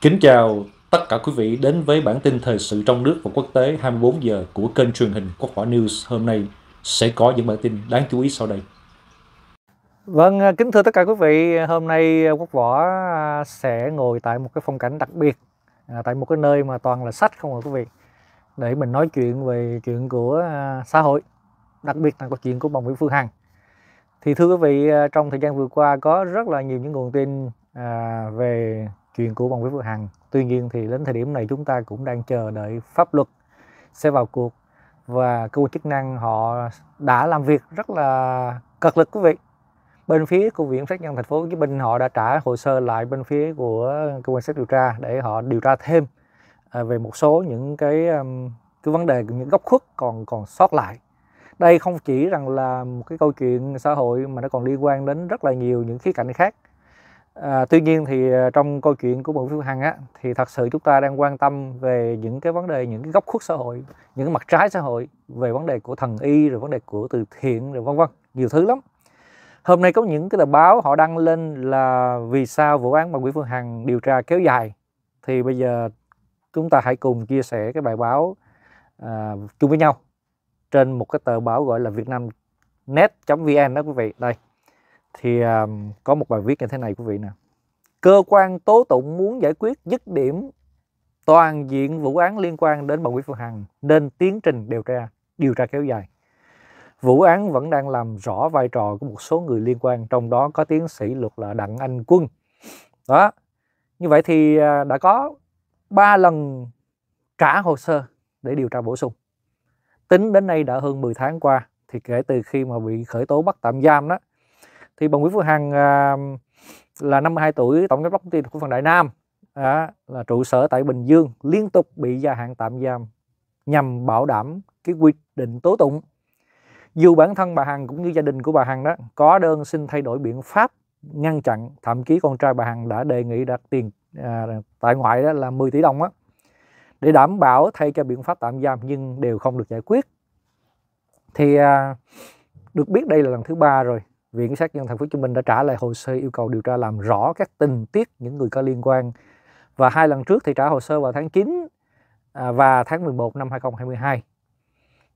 Kính chào tất cả quý vị đến với bản tin thời sự trong nước và quốc tế 24 giờ của kênh truyền hình Quốc võ News. Hôm nay sẽ có những bản tin đáng chú ý sau đây. Vâng, à, kính thưa tất cả quý vị, hôm nay à, Quốc Võ à, sẽ ngồi tại một cái phong cảnh đặc biệt, tại một cái nơi mà toàn là sách không ạ quý vị, để mình nói chuyện về chuyện của xã hội, đặc biệt là câu chuyện của bà Nguyễn Phương Hằng. Thì thưa quý vị, trong thời gian vừa qua có rất là nhiều những nguồn tin về chuyện của Bằng Vĩ Phương Hằng. Tuy nhiên thì đến thời điểm này chúng ta cũng đang chờ đợi pháp luật sẽ vào cuộc và cơ quan chức năng họ đã làm việc rất là cật lực quý vị. Bên phía của Viện sát nhân thành phố Hồ Chí Minh họ đã trả hồ sơ lại bên phía của cơ quan sát điều tra để họ điều tra thêm à, về một số những cái cái vấn đề những góc khuất còn còn sót lại đây không chỉ rằng là một cái câu chuyện xã hội mà nó còn liên quan đến rất là nhiều những khía cạnh khác À, tuy nhiên thì à, trong câu chuyện của bộ phim Hằng á thì thật sự chúng ta đang quan tâm về những cái vấn đề những cái góc khuất xã hội, những cái mặt trái xã hội về vấn đề của thần y rồi vấn đề của từ thiện rồi vân vân, nhiều thứ lắm. Hôm nay có những cái tờ báo họ đăng lên là vì sao vụ án bà Nguyễn Phương Hằng điều tra kéo dài thì bây giờ chúng ta hãy cùng chia sẻ cái bài báo à, chung với nhau trên một cái tờ báo gọi là Việt Nam net.vn đó quý vị. Đây thì um, có một bài viết như thế này quý vị nè cơ quan tố tụng muốn giải quyết dứt điểm toàn diện vụ án liên quan đến bà Nguyễn Phương Hằng nên tiến trình điều tra điều tra kéo dài vụ án vẫn đang làm rõ vai trò của một số người liên quan trong đó có tiến sĩ luật là đặng anh quân đó như vậy thì à, đã có 3 lần trả hồ sơ để điều tra bổ sung tính đến nay đã hơn 10 tháng qua thì kể từ khi mà bị khởi tố bắt tạm giam đó thì bà Nguyễn Phương Hằng à, là 52 tuổi tổng giám đốc công ty cổ phần Đại Nam à, là trụ sở tại Bình Dương liên tục bị gia hạn tạm giam nhằm bảo đảm cái quy định tố tụng dù bản thân bà Hằng cũng như gia đình của bà Hằng đó có đơn xin thay đổi biện pháp ngăn chặn thậm chí con trai bà Hằng đã đề nghị đặt tiền à, tại ngoại đó là 10 tỷ đồng á để đảm bảo thay cho biện pháp tạm giam nhưng đều không được giải quyết thì à, được biết đây là lần thứ ba rồi Viện sát nhân thành phố Hồ Chí Minh đã trả lại hồ sơ yêu cầu điều tra làm rõ các tình tiết những người có liên quan. Và hai lần trước thì trả hồ sơ vào tháng 9 à, và tháng 11 năm 2022.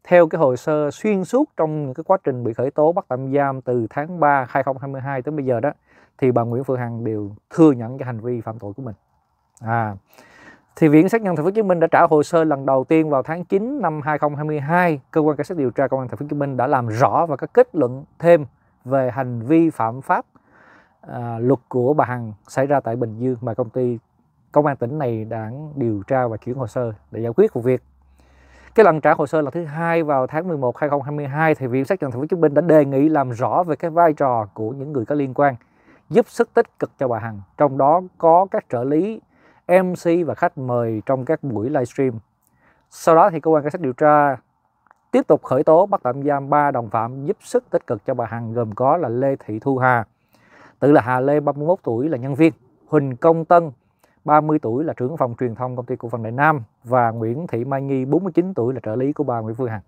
Theo cái hồ sơ xuyên suốt trong những cái quá trình bị khởi tố bắt tạm giam từ tháng 3 2022 tới bây giờ đó thì bà Nguyễn Phương Hằng đều thừa nhận cái hành vi phạm tội của mình. À, thì Viện sát nhân Thành phố Hồ Chí Minh đã trả hồ sơ lần đầu tiên vào tháng 9 năm 2022. Cơ quan cảnh sát điều tra Công an Thành phố Hồ Chí Minh đã làm rõ và có kết luận thêm về hành vi phạm pháp à, luật của bà Hằng xảy ra tại Bình Dương mà công ty công an tỉnh này đã điều tra và chuyển hồ sơ để giải quyết vụ việc. Cái lần trả hồ sơ là thứ hai vào tháng 11 2022 thì Viện sát nhân thành phố Hồ Chí Minh đã đề nghị làm rõ về cái vai trò của những người có liên quan giúp sức tích cực cho bà Hằng, trong đó có các trợ lý, MC và khách mời trong các buổi livestream. Sau đó thì cơ quan cảnh sát điều tra tiếp tục khởi tố bắt tạm giam ba đồng phạm giúp sức tích cực cho bà Hằng gồm có là Lê Thị Thu Hà, tự là Hà Lê 31 tuổi là nhân viên, Huỳnh Công Tân 30 tuổi là trưởng phòng truyền thông công ty cổ phần Đại Nam và Nguyễn Thị Mai Nhi 49 tuổi là trợ lý của bà Nguyễn Phương Hằng.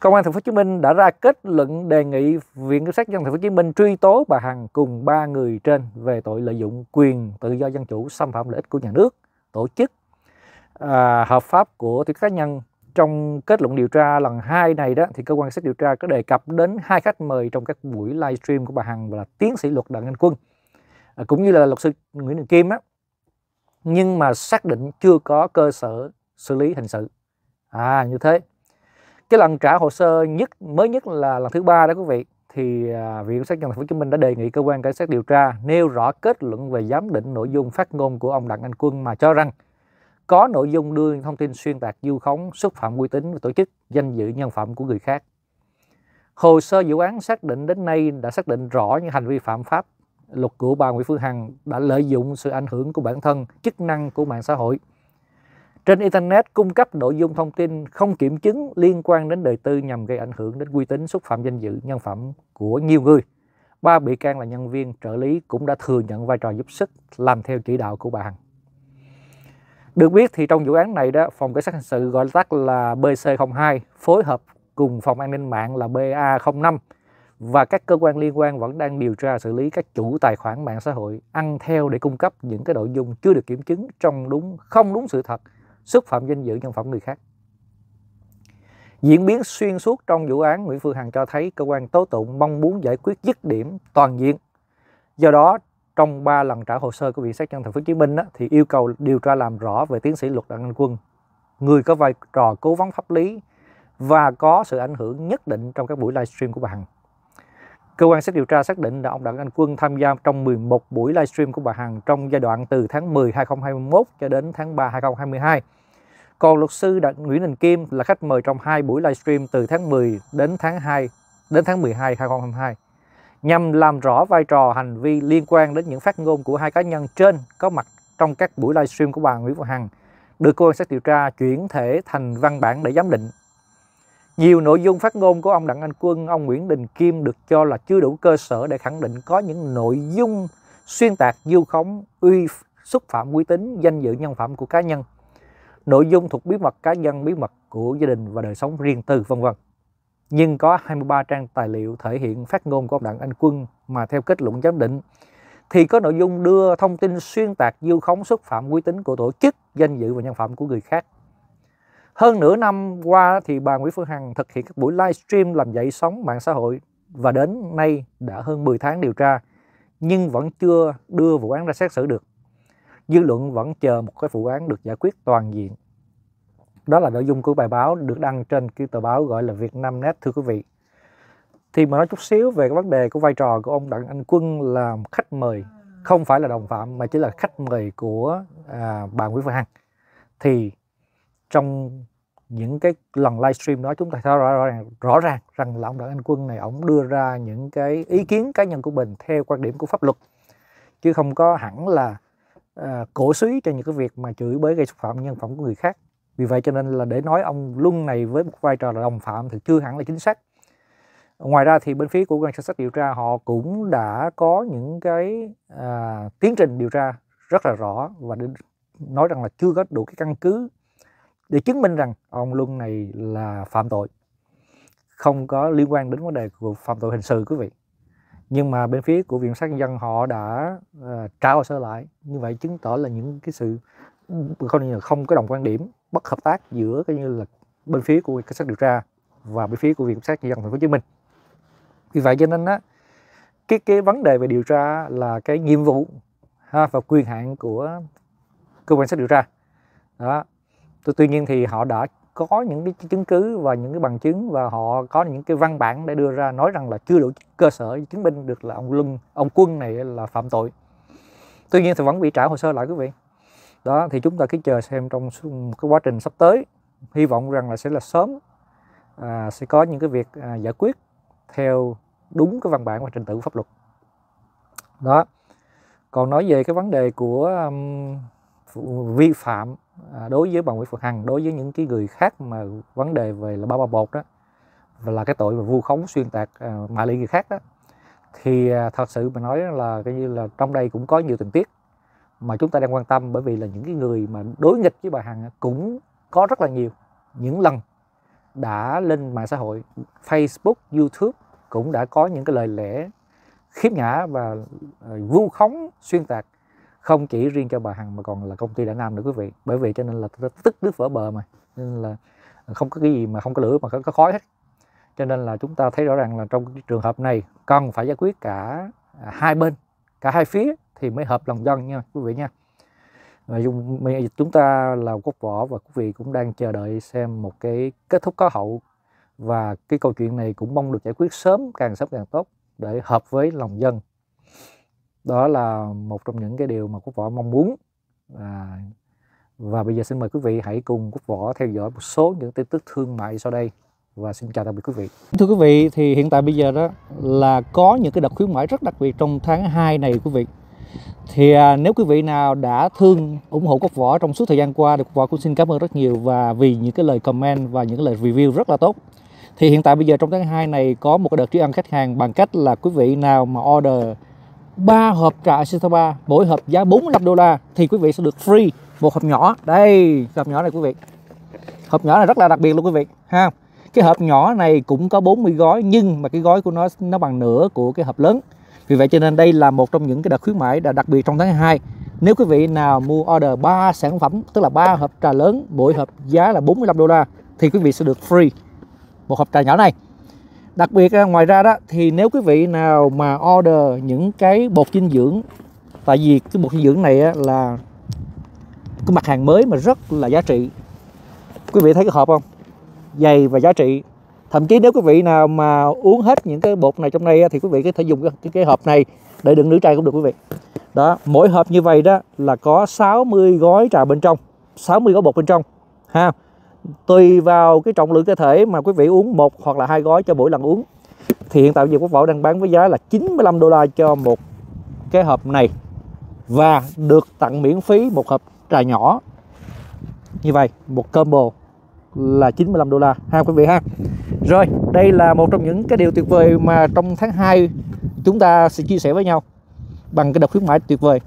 Công an thành phố Hồ Chí Minh đã ra kết luận đề nghị Viện Kiểm sát nhân dân thành phố Hồ Chí Minh truy tố bà Hằng cùng ba người trên về tội lợi dụng quyền tự do dân chủ xâm phạm lợi ích của nhà nước, tổ chức à, hợp pháp của tổ cá nhân trong kết luận điều tra lần 2 này đó thì cơ quan xét điều tra có đề cập đến hai khách mời trong các buổi livestream của bà Hằng và là tiến sĩ luật Đặng Anh Quân à, cũng như là luật sư Nguyễn Đình Kim á nhưng mà xác định chưa có cơ sở xử lý hình sự à như thế cái lần trả hồ sơ nhất mới nhất là lần thứ ba đó quý vị thì à, viện sát nhân thành phố Hồ Chí Minh đã đề nghị cơ quan cảnh sát điều tra nêu rõ kết luận về giám định nội dung phát ngôn của ông Đặng Anh Quân mà cho rằng có nội dung đưa thông tin xuyên tạc vu khống, xúc phạm uy tín và tổ chức, danh dự nhân phẩm của người khác. Hồ sơ vụ án xác định đến nay đã xác định rõ những hành vi phạm pháp luật của bà Nguyễn Phương Hằng đã lợi dụng sự ảnh hưởng của bản thân, chức năng của mạng xã hội. Trên Internet cung cấp nội dung thông tin không kiểm chứng liên quan đến đời tư nhằm gây ảnh hưởng đến uy tín xúc phạm danh dự nhân phẩm của nhiều người. Ba bị can là nhân viên, trợ lý cũng đã thừa nhận vai trò giúp sức làm theo chỉ đạo của bà Hằng. Được biết thì trong vụ án này đó, phòng cảnh sát hình sự gọi tắt là BC02 phối hợp cùng phòng an ninh mạng là BA05 và các cơ quan liên quan vẫn đang điều tra xử lý các chủ tài khoản mạng xã hội ăn theo để cung cấp những cái nội dung chưa được kiểm chứng trong đúng không đúng sự thật, xúc phạm danh dự nhân phẩm người khác. Diễn biến xuyên suốt trong vụ án Nguyễn Phương Hằng cho thấy cơ quan tố tụng mong muốn giải quyết dứt điểm toàn diện. Do đó, trong 3 lần trả hồ sơ của Viện Sát nhân Thành phố Hồ Chí Minh á, thì yêu cầu điều tra làm rõ về tiến sĩ luật Đặng Anh Quân, người có vai trò cố vấn pháp lý và có sự ảnh hưởng nhất định trong các buổi livestream của bà Hằng. Cơ quan xét điều tra xác định là ông Đặng Anh Quân tham gia trong 11 buổi livestream của bà Hằng trong giai đoạn từ tháng 10 2021 cho đến tháng 3 2022. Còn luật sư Đặng Nguyễn Đình Kim là khách mời trong hai buổi livestream từ tháng 10 đến tháng 2 đến tháng 12 2022 nhằm làm rõ vai trò hành vi liên quan đến những phát ngôn của hai cá nhân trên có mặt trong các buổi livestream của bà Nguyễn Phương Hằng được cơ quan sát điều tra chuyển thể thành văn bản để giám định. Nhiều nội dung phát ngôn của ông Đặng Anh Quân, ông Nguyễn Đình Kim được cho là chưa đủ cơ sở để khẳng định có những nội dung xuyên tạc vu khống, uy xúc phạm uy tín, danh dự nhân phẩm của cá nhân. Nội dung thuộc bí mật cá nhân, bí mật của gia đình và đời sống riêng tư, vân vân nhưng có 23 trang tài liệu thể hiện phát ngôn của ông Đặng Anh Quân mà theo kết luận giám định thì có nội dung đưa thông tin xuyên tạc vu khống xúc phạm uy tín của tổ chức, danh dự và nhân phẩm của người khác. Hơn nửa năm qua thì bà Nguyễn Phương Hằng thực hiện các buổi livestream làm dậy sóng mạng xã hội và đến nay đã hơn 10 tháng điều tra nhưng vẫn chưa đưa vụ án ra xét xử được. Dư luận vẫn chờ một cái vụ án được giải quyết toàn diện đó là nội dung của bài báo được đăng trên cái tờ báo gọi là Việt Nam Net thưa quý vị thì mà nói chút xíu về cái vấn đề của vai trò của ông Đặng Anh Quân là khách mời không phải là đồng phạm mà chỉ là khách mời của à, bà Nguyễn Phương Hằng thì trong những cái lần livestream đó chúng ta thấy rõ ràng rõ ràng rằng là ông Đặng Anh Quân này ông đưa ra những cái ý kiến cá nhân của mình theo quan điểm của pháp luật chứ không có hẳn là à, cổ suý cho những cái việc mà chửi bới gây xúc phạm nhân phẩm của người khác vì vậy cho nên là để nói ông Luân này với một vai trò là đồng phạm thì chưa hẳn là chính xác ngoài ra thì bên phía của cơ quan cảnh sát điều tra họ cũng đã có những cái à, tiến trình điều tra rất là rõ và nói rằng là chưa có đủ cái căn cứ để chứng minh rằng ông Luân này là phạm tội không có liên quan đến vấn đề của phạm tội hình sự quý vị nhưng mà bên phía của viện sát nhân dân họ đã uh, à, trả hồ sơ lại như vậy chứng tỏ là những cái sự không không có đồng quan điểm bất hợp tác giữa cái như là bên phía của cảnh sát điều tra và bên phía của viện kiểm sát nhân dân thành phố Hồ Chí Minh vì vậy cho nên á cái cái vấn đề về điều tra là cái nhiệm vụ ha, và quyền hạn của cơ quan sát điều tra đó tuy nhiên thì họ đã có những cái chứng cứ và những cái bằng chứng và họ có những cái văn bản để đưa ra nói rằng là chưa đủ cơ sở chứng minh được là ông Luân ông Quân này là phạm tội tuy nhiên thì vẫn bị trả hồ sơ lại quý vị đó thì chúng ta cứ chờ xem trong một cái quá trình sắp tới hy vọng rằng là sẽ là sớm à, sẽ có những cái việc à, giải quyết theo đúng cái văn bản và trình tự pháp luật đó còn nói về cái vấn đề của um, vi phạm à, đối với bà Nguyễn Phương Hằng đối với những cái người khác mà vấn đề về là ba ba bột đó và là cái tội mà vu khống xuyên tạc à, mà lại người khác đó thì à, thật sự mà nói là coi như là trong đây cũng có nhiều tình tiết mà chúng ta đang quan tâm bởi vì là những cái người mà đối nghịch với bà Hằng cũng có rất là nhiều những lần đã lên mạng xã hội Facebook, YouTube cũng đã có những cái lời lẽ khiếm nhã và ờ, vu khống xuyên tạc không chỉ riêng cho bà Hằng mà còn là công ty đã Nam nữa quý vị bởi vì cho nên là tức nước vỡ bờ mà nên là không có cái gì mà không có lửa mà có, có khói hết cho nên là chúng ta thấy rõ ràng là trong cái trường hợp này cần phải giải quyết cả hai bên cả hai phía thì mới hợp lòng dân nha quý vị nha và dùng chúng ta là quốc võ và quý vị cũng đang chờ đợi xem một cái kết thúc có hậu và cái câu chuyện này cũng mong được giải quyết sớm càng sớm càng tốt để hợp với lòng dân đó là một trong những cái điều mà quốc võ mong muốn và và bây giờ xin mời quý vị hãy cùng quốc võ theo dõi một số những tin tức thương mại sau đây và xin chào tạm biệt quý vị. Thưa quý vị thì hiện tại bây giờ đó là có những cái đợt khuyến mãi rất đặc biệt trong tháng 2 này quý vị. Thì à, nếu quý vị nào đã thương ủng hộ Quốc Võ trong suốt thời gian qua thì Quốc Võ cũng xin cảm ơn rất nhiều và vì những cái lời comment và những cái lời review rất là tốt. Thì hiện tại bây giờ trong tháng 2 này có một cái đợt tri ân khách hàng bằng cách là quý vị nào mà order 3 hộp trà asita Sitaba mỗi hộp giá 45 đô la thì quý vị sẽ được free một hộp nhỏ. Đây, hộp nhỏ này quý vị. Hộp nhỏ này rất là đặc biệt luôn quý vị ha cái hộp nhỏ này cũng có 40 gói nhưng mà cái gói của nó nó bằng nửa của cái hộp lớn vì vậy cho nên đây là một trong những cái đợt khuyến mãi đặc biệt trong tháng 2 nếu quý vị nào mua order 3 sản phẩm tức là 3 hộp trà lớn mỗi hộp giá là 45 đô la thì quý vị sẽ được free một hộp trà nhỏ này đặc biệt à, ngoài ra đó thì nếu quý vị nào mà order những cái bột dinh dưỡng tại vì cái bột dinh dưỡng này là cái mặt hàng mới mà rất là giá trị quý vị thấy cái hộp không dày và giá trị thậm chí nếu quý vị nào mà uống hết những cái bột này trong đây thì quý vị có thể dùng cái, cái hộp này để đựng nữ trai cũng được quý vị đó mỗi hộp như vậy đó là có 60 gói trà bên trong 60 gói bột bên trong ha tùy vào cái trọng lượng cơ thể mà quý vị uống một hoặc là hai gói cho mỗi lần uống thì hiện tại Việt Quốc Võ đang bán với giá là 95 đô la cho một cái hộp này và được tặng miễn phí một hộp trà nhỏ như vậy một combo là 95 đô la ha quý vị ha rồi đây là một trong những cái điều tuyệt vời mà trong tháng 2 chúng ta sẽ chia sẻ với nhau bằng cái đợt khuyến mãi tuyệt vời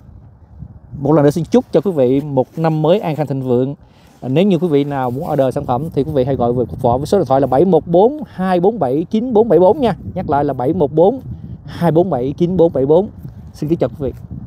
một lần nữa xin chúc cho quý vị một năm mới an khang thịnh vượng nếu như quý vị nào muốn order sản phẩm thì quý vị hãy gọi về cục với số điện thoại là 714 247 9474 nha nhắc lại là 714 247 9474 xin kính chào quý vị